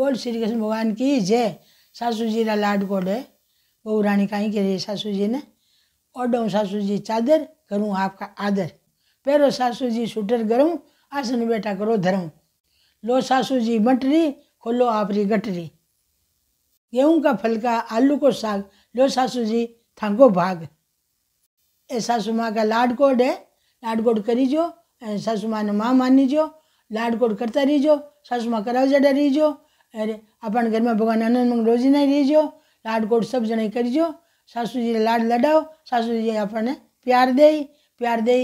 बोल श्री कृष्ण भगवान की जय सासू जी का लाड कोडे बहू रानी कहीं के सासू जी ने ओडो सासू जी चादर करूँ आपका आदर पेरो सासू जी सूटर करूँ आसन बेटा करो धरूँ लो सासू जी मटरी खोलो आपरी गटरी गेहूं का फलका आलू को साग लो सासू जी थांगो भाग ए सासू माँ का लाडकोड है लाडकोड करी जो सासू माँ ने माँ मानी जो लाडकोड करता रहीजो सासू माँ कराव जड़ा रहीजो अरे अपन घर में भगवान आनंद मंग रोजी नहीं रहीजो लाडकोड सब जने करीजो सासू जी लाड लड़ाओ सासू जी अपन प्यार दे प्यार दे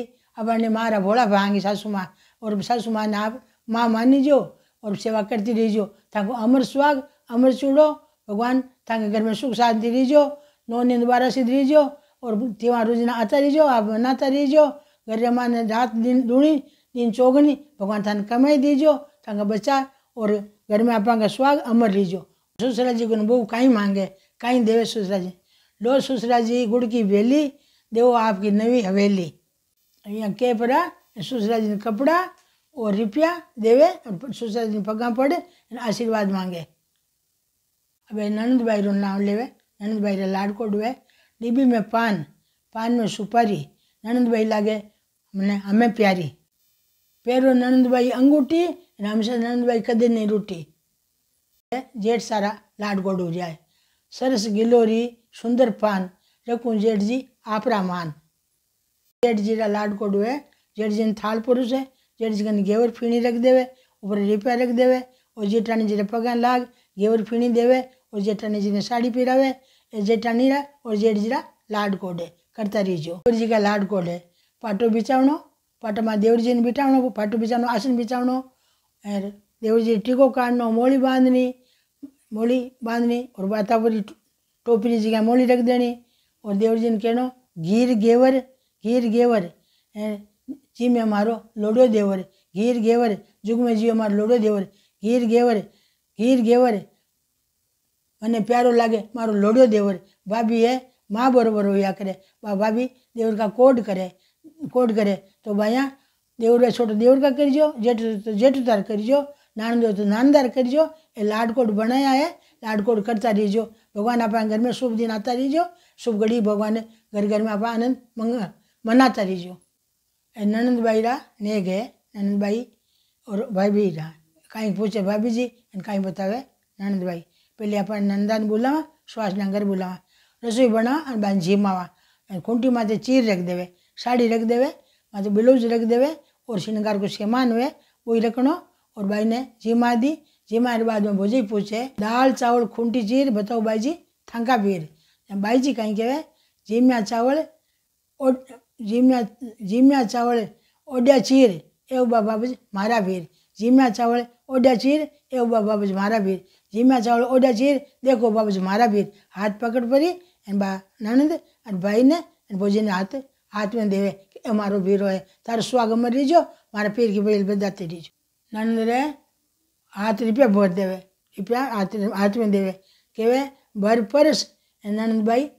अपन ने मारा भोला भांगी सासू माँ और सासू माँ ने आप माँ जो और सेवा करती रहो ताको अमर स्वाग अमर चूड़ो भगवान ताके घर में सुख शांति रहो नौ नींद बारह सीध रहो और त्यौहार रोजना आता रहो आप मनाता रहो घर माँ ने रात दिन दूणी दिन चौगनी भगवान थान कमाई दीजो थाका बच्चा और घर में आपका स्वाग अमर लीजो ससुरा जी को बहु कहीं मांगे कहीं देवे ससुरा जी लो ससुरा जी गुड़ की बेली देवो आपकी नवी हवेली अँ के परा ससुरा जी कपड़ा और रुपया देवे और सुसादी पग पड़े आशीर्वाद मांगे अब ननंद भाई रो नाम लेवे ननंद भाई रे लाडको डुए डीबी में पान पान में सुपारी ननंद भाई लागे मैंने हमें प्यारी पेरो ननंद भाई अंगूठी हमसे ननंद भाई कदे नहीं रूटी जेठ सारा लाडको डू जाए सरस गिलोरी सुंदर पान रखू जेठ जी आपरा मान जेठ जी रा लाडको डुवे जेठ जी ने थाल पुरुष है जड़ी जगह गेवर फीणी रख देवे ऊपर रिपिया रख देवे और जेठानी जी पगन लाग गेवर फीणी देवे और जेठानी जी ने साड़ी पहरावे जेठानी रा और जेठ जीरा लाड कोडे करता रहो देवर जी का लाड कोडे पाटो बिछावनो पाटो में देवर जी ने बिठावनो पाटो बिछावनो आसन बिछावनो और देवर जी टीको काढ़ो मोली बांधनी मोली बांधनी और वातावरी टोपी की जगह मोड़ी रख देनी और देवर जी ने कहना घीर गेवर घीर गेवर जी में मारो લોડો देवरे घीर घेवरे જુગ મેં જીઓ મારો લોડો દેવરે ગીર ગેવરે ગીર ગેવરે મને प्यारो લાગે મારો લોડો દેવરે ભાભી એ माँ बरोबर होया करे भाभी देवर का कोड करे कोड करे तो भाया देवर का छोटो देवर का करजो जेठ तो जेठदार करजो नानदो तो नानदार करजो ये लाडकोट बनाया है लाडकोट करता रहो भगवान आप घर में शुभ दिन आता रहो शुभ घड़ी भगवान घर घर में आप आनंद मंगा मनाता रहो ननंद भाई रहा ने गए ननंद भाई और भाई भी रहा कहीं पूछे भाभी जी कहीं बता गए ननंद भाई पहले अपन नंदा ने बोलावा श्वास नगर बोलावा रसोई बनावा और बान झीमावा खूंटी माते चीर रख देवे साड़ी रख देवे माते ब्लाउज रख देवे और श्रृंगार को सामान हुए वही रखनो और भाई ने जीमा दी जीमा के बाद में भोजी पूछे दाल चावल खूंटी चीर बताओ भाई जी थंका पीर भाई जी कहीं कहे झीमिया चावल झीमिया झीमिया चावल ओडिया चीर एवं बाबूज मारा भीर झीमिया चावल ओडिया चीर एवं बाबूज मारा भीर झीमिया चावल ओडिया चीर देखो बाबाज मारा भीर हाथ पकड़ पड़ी एन बा ननंद भाई ने भोजी ने हाथ हाथ में देवे ए मारो भीर है तार स्वागम लीजो मार पीर की बैल बदाते लीजो ननंद रे हाथ रुपया भर देवे रुपया हाथ हाथ में देवे कहे भर परस ननंद भाई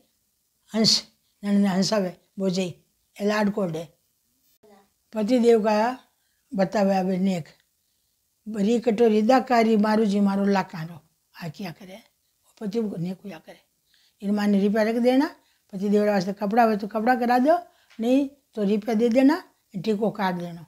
हंस ननंद हंसावे भोजाई एलाडकोडे पतिदेव का बतावे अभी नेक बरी कटोरी दारी मारू जी मारो लाकारो क्या करे पति नेकूया करे इन मान ने रिपया रख देना पतिदेव वास्ते कपड़ा हो तो कपड़ा करा दो नहीं तो रिपया दे देना टीको काट देना